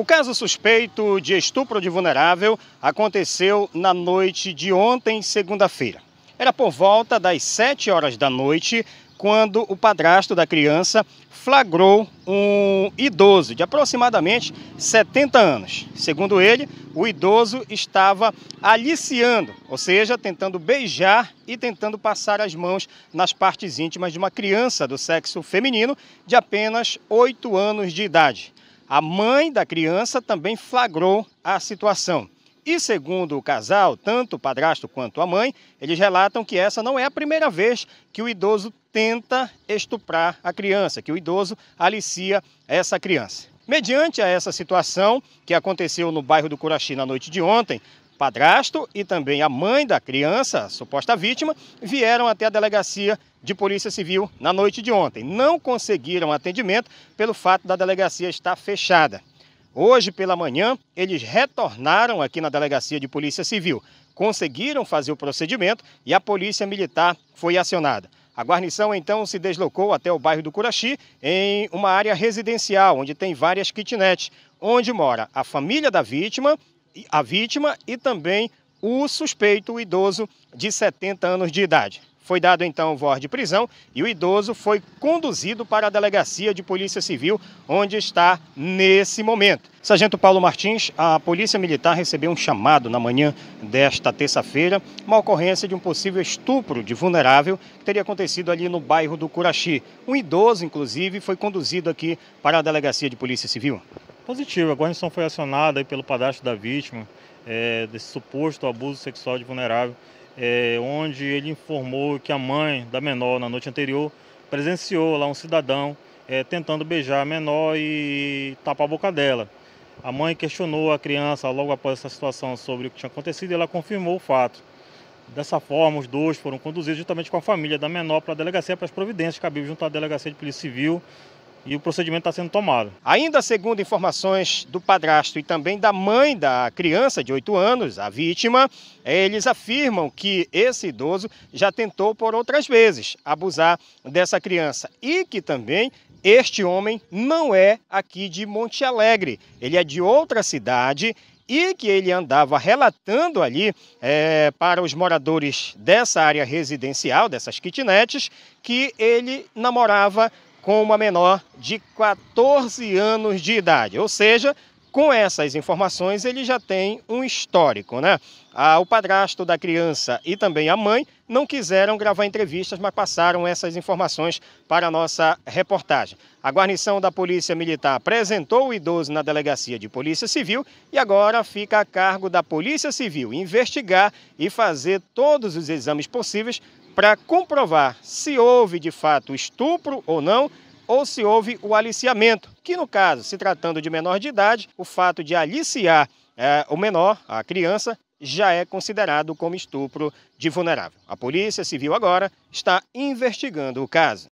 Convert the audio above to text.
O caso suspeito de estupro de vulnerável aconteceu na noite de ontem, segunda-feira. Era por volta das 7 horas da noite quando o padrasto da criança flagrou um idoso de aproximadamente 70 anos. Segundo ele, o idoso estava aliciando, ou seja, tentando beijar e tentando passar as mãos nas partes íntimas de uma criança do sexo feminino de apenas 8 anos de idade. A mãe da criança também flagrou a situação. E segundo o casal, tanto o padrasto quanto a mãe, eles relatam que essa não é a primeira vez que o idoso tenta estuprar a criança, que o idoso alicia essa criança. Mediante a essa situação que aconteceu no bairro do Curaxi na noite de ontem, padrasto e também a mãe da criança, suposta vítima, vieram até a delegacia de Polícia Civil na noite de ontem. Não conseguiram atendimento pelo fato da delegacia estar fechada. Hoje pela manhã, eles retornaram aqui na delegacia de Polícia Civil. Conseguiram fazer o procedimento e a Polícia Militar foi acionada. A guarnição então se deslocou até o bairro do Curaxi, em uma área residencial, onde tem várias kitnets, onde mora a família da vítima a vítima e também o suspeito, o idoso de 70 anos de idade. Foi dado então o voz de prisão e o idoso foi conduzido para a delegacia de Polícia Civil, onde está nesse momento. Sargento Paulo Martins, a Polícia Militar recebeu um chamado na manhã desta terça-feira, uma ocorrência de um possível estupro de vulnerável que teria acontecido ali no bairro do Curaxi. Um idoso, inclusive, foi conduzido aqui para a delegacia de Polícia Civil positivo. A guarnição foi acionada pelo padastro da vítima é, desse suposto abuso sexual de vulnerável, é, onde ele informou que a mãe da menor, na noite anterior, presenciou lá um cidadão é, tentando beijar a menor e tapar a boca dela. A mãe questionou a criança logo após essa situação sobre o que tinha acontecido e ela confirmou o fato. Dessa forma, os dois foram conduzidos juntamente com a família da menor para a delegacia para as providências cabíveis junto à delegacia de polícia civil e o procedimento está sendo tomado. Ainda segundo informações do padrasto e também da mãe da criança de 8 anos, a vítima, eles afirmam que esse idoso já tentou por outras vezes abusar dessa criança e que também este homem não é aqui de Monte Alegre, ele é de outra cidade e que ele andava relatando ali é, para os moradores dessa área residencial, dessas kitnets, que ele namorava com uma menor de 14 anos de idade. Ou seja, com essas informações ele já tem um histórico, né? Ah, o padrasto da criança e também a mãe não quiseram gravar entrevistas, mas passaram essas informações para a nossa reportagem. A guarnição da Polícia Militar apresentou o idoso na delegacia de Polícia Civil e agora fica a cargo da Polícia Civil investigar e fazer todos os exames possíveis para comprovar se houve de fato estupro ou não, ou se houve o aliciamento, que no caso, se tratando de menor de idade, o fato de aliciar é, o menor, a criança, já é considerado como estupro de vulnerável. A Polícia Civil agora está investigando o caso.